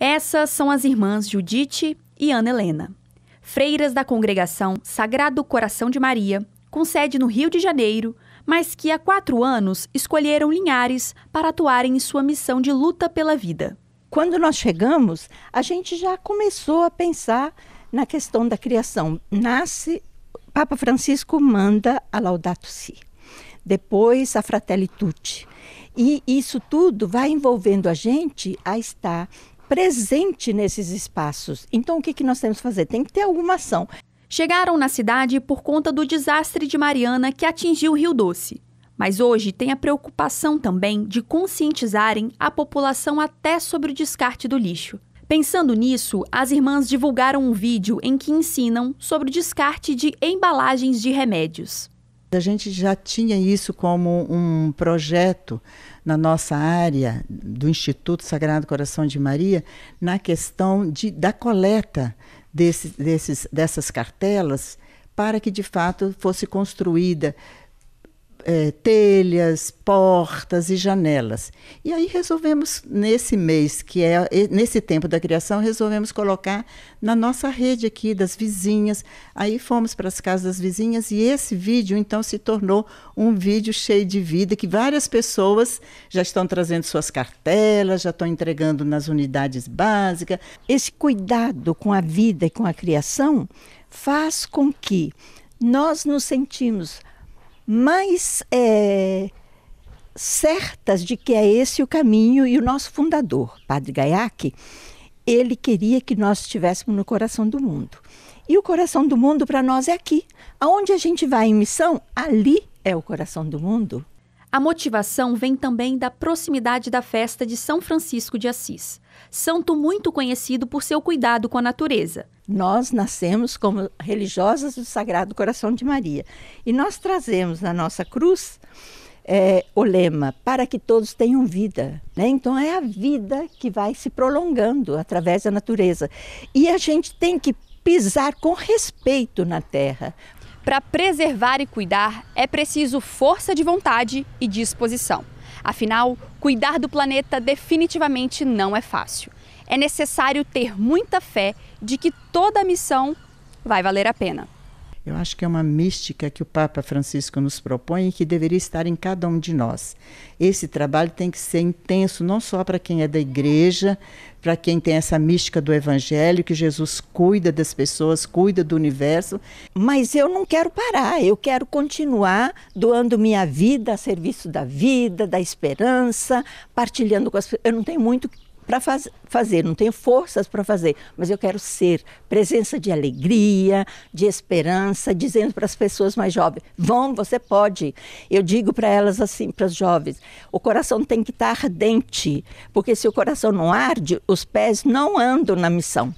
Essas são as irmãs Judite e Ana Helena, freiras da congregação Sagrado Coração de Maria, com sede no Rio de Janeiro, mas que há quatro anos escolheram Linhares para atuarem em sua missão de luta pela vida. Quando nós chegamos, a gente já começou a pensar na questão da criação. Nasce, Papa Francisco manda a Laudato Si, depois a Fratelli Tutti. E isso tudo vai envolvendo a gente a estar presente nesses espaços. Então, o que, que nós temos que fazer? Tem que ter alguma ação. Chegaram na cidade por conta do desastre de Mariana que atingiu o Rio Doce. Mas hoje tem a preocupação também de conscientizarem a população até sobre o descarte do lixo. Pensando nisso, as irmãs divulgaram um vídeo em que ensinam sobre o descarte de embalagens de remédios. A gente já tinha isso como um projeto na nossa área do Instituto Sagrado Coração de Maria, na questão de, da coleta desse, desses, dessas cartelas, para que de fato fosse construída é, telhas, portas e janelas. E aí resolvemos, nesse mês, que é nesse tempo da criação, resolvemos colocar na nossa rede aqui das vizinhas. Aí fomos para as casas das vizinhas e esse vídeo então se tornou um vídeo cheio de vida que várias pessoas já estão trazendo suas cartelas, já estão entregando nas unidades básicas. Esse cuidado com a vida e com a criação faz com que nós nos sentimos mais é, certas de que é esse o caminho. E o nosso fundador, Padre Gaiac, ele queria que nós estivéssemos no coração do mundo. E o coração do mundo para nós é aqui. Aonde a gente vai em missão, ali é o coração do mundo. A motivação vem também da proximidade da festa de São Francisco de Assis, santo muito conhecido por seu cuidado com a natureza. Nós nascemos como religiosas do Sagrado Coração de Maria e nós trazemos na nossa cruz é, o lema para que todos tenham vida. Né? Então é a vida que vai se prolongando através da natureza e a gente tem que pisar com respeito na terra, para preservar e cuidar, é preciso força de vontade e disposição. Afinal, cuidar do planeta definitivamente não é fácil. É necessário ter muita fé de que toda a missão vai valer a pena. Eu acho que é uma mística que o Papa Francisco nos propõe e que deveria estar em cada um de nós. Esse trabalho tem que ser intenso, não só para quem é da igreja, para quem tem essa mística do evangelho, que Jesus cuida das pessoas, cuida do universo. Mas eu não quero parar, eu quero continuar doando minha vida a serviço da vida, da esperança, partilhando com as pessoas. Eu não tenho muito para faz, fazer, não tenho forças para fazer, mas eu quero ser presença de alegria, de esperança, dizendo para as pessoas mais jovens: vão, você pode. Eu digo para elas assim, para as jovens: o coração tem que estar tá ardente, porque se o coração não arde, os pés não andam na missão.